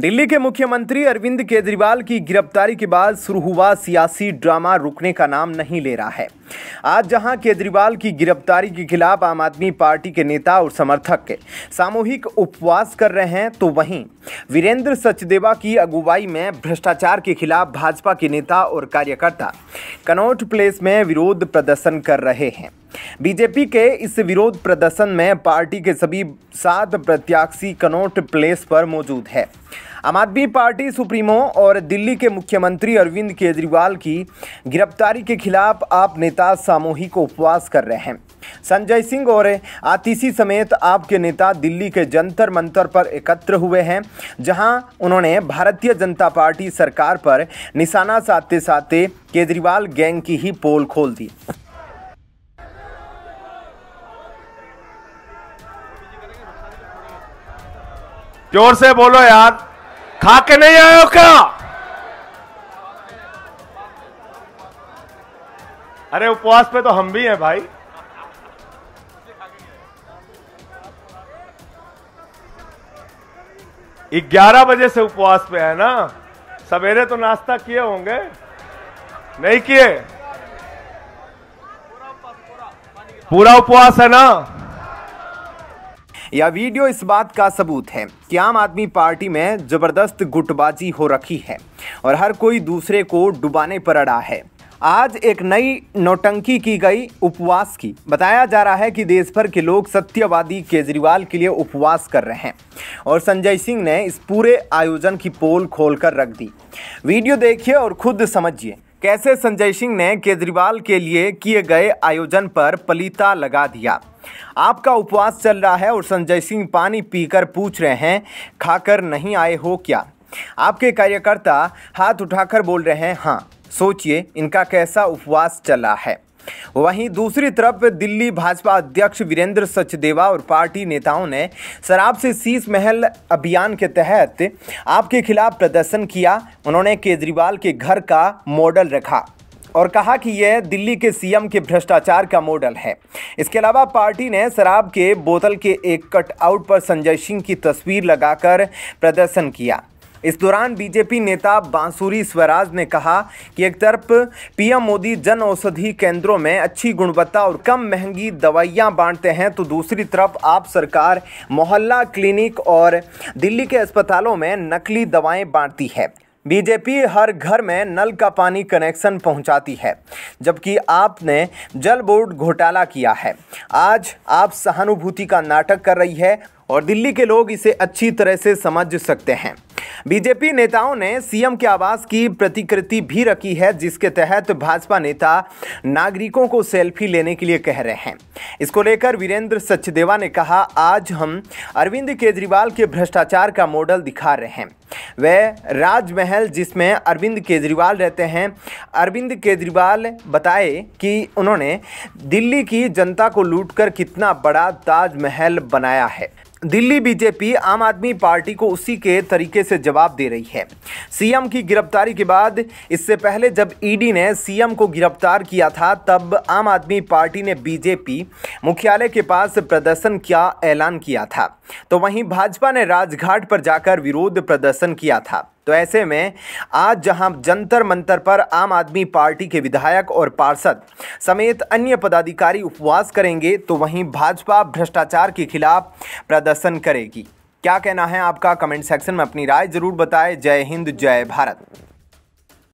दिल्ली के मुख्यमंत्री अरविंद केजरीवाल की गिरफ्तारी के बाद शुरू हुआ सियासी ड्रामा रुकने का नाम नहीं ले रहा है आज जहां केजरीवाल की गिरफ्तारी के खिलाफ आम आदमी पार्टी के नेता और समर्थक के सामूहिक उपवास कर रहे हैं तो वहीं वीरेंद्र सचदेवा की अगुवाई में भ्रष्टाचार के खिलाफ भाजपा के नेता और कार्यकर्ता कनौट प्लेस में विरोध प्रदर्शन कर रहे हैं बीजेपी के इस विरोध प्रदर्शन में पार्टी के सभी सात प्रत्याशी कनौट प्लेस पर मौजूद है आम आदमी पार्टी सुप्रीमो और दिल्ली के मुख्यमंत्री अरविंद केजरीवाल की गिरफ्तारी के खिलाफ आप नेता सामूहिक उपवास कर रहे हैं संजय सिंह और आतिशी समेत आपके नेता दिल्ली के जंतर मंतर पर एकत्र हुए हैं जहां उन्होंने भारतीय जनता पार्टी सरकार पर निशाना साधते साधते केजरीवाल गैंग की ही पोल खोल दी जोर से बोलो यार खा के नहीं आए हो क्या अरे उपवास पे तो हम भी हैं भाई ग्यारह बजे से उपवास पे है ना सवेरे तो नाश्ता किए होंगे नहीं किए पूरा उपवास है ना यह वीडियो इस बात का सबूत है कि आम आदमी पार्टी में ज़बरदस्त गुटबाजी हो रखी है और हर कोई दूसरे को डुबाने पर अड़ा है आज एक नई नोटंकी की गई उपवास की बताया जा रहा है कि देश भर के लोग सत्यवादी केजरीवाल के लिए उपवास कर रहे हैं और संजय सिंह ने इस पूरे आयोजन की पोल खोलकर रख दी वीडियो देखिए और खुद समझिए कैसे संजय सिंह ने केजरीवाल के लिए किए गए आयोजन पर पलीता लगा दिया आपका उपवास चल रहा है और संजय सिंह पानी पीकर पूछ रहे हैं खाकर नहीं आए हो क्या आपके कार्यकर्ता हाथ उठाकर बोल रहे हैं हाँ सोचिए इनका कैसा उपवास चला है वहीं दूसरी तरफ दिल्ली भाजपा अध्यक्ष वीरेंद्र सचदेवा और पार्टी नेताओं ने शराब से शीश महल अभियान के तहत आपके खिलाफ प्रदर्शन किया उन्होंने केजरीवाल के घर का मॉडल रखा और कहा कि यह दिल्ली के सीएम के भ्रष्टाचार का मॉडल है इसके अलावा पार्टी ने शराब के बोतल के एक कटआउट पर संजय सिंह की तस्वीर लगाकर प्रदर्शन किया इस दौरान बीजेपी नेता बांसुरी स्वराज ने कहा कि एक तरफ पीएम मोदी जन औषधि केंद्रों में अच्छी गुणवत्ता और कम महंगी दवाइयां बांटते हैं तो दूसरी तरफ आप सरकार मोहल्ला क्लिनिक और दिल्ली के अस्पतालों में नकली दवाएं बांटती है बीजेपी हर घर में नल का पानी कनेक्शन पहुंचाती है जबकि आपने जल बोर्ड घोटाला किया है आज आप सहानुभूति का नाटक कर रही है और दिल्ली के लोग इसे अच्छी तरह से समझ सकते हैं बीजेपी नेताओं ने सीएम के आवास की प्रतिकृति भी रखी है जिसके तहत भाजपा नेता नागरिकों को सेल्फी लेने के लिए कह रहे हैं इसको लेकर वीरेंद्र सचदेवा ने कहा आज हम अरविंद केजरीवाल के भ्रष्टाचार का मॉडल दिखा रहे हैं वह राजमहल जिसमें अरविंद केजरीवाल रहते हैं अरविंद केजरीवाल बताए कि उन्होंने दिल्ली की जनता को लूटकर कितना बड़ा ताजमहल बनाया है दिल्ली बीजेपी आम आदमी पार्टी को उसी के तरीके से जवाब दे रही है सीएम की गिरफ्तारी के बाद इससे पहले जब ईडी ने सीएम को गिरफ्तार किया था तब आम आदमी पार्टी ने बीजेपी मुख्यालय के पास प्रदर्शन का ऐलान किया था तो वहीं भाजपा ने राजघाट पर जाकर विरोध प्रदर्शन किया था तो ऐसे में आज जहां जंतर मंतर पर आम आदमी पार्टी के विधायक और पार्षद समेत अन्य पदाधिकारी उपवास करेंगे तो वहीं भाजपा भ्रष्टाचार के खिलाफ प्रदर्शन करेगी क्या कहना है आपका कमेंट सेक्शन में अपनी राय ज़रूर बताएं जय हिंद जय भारत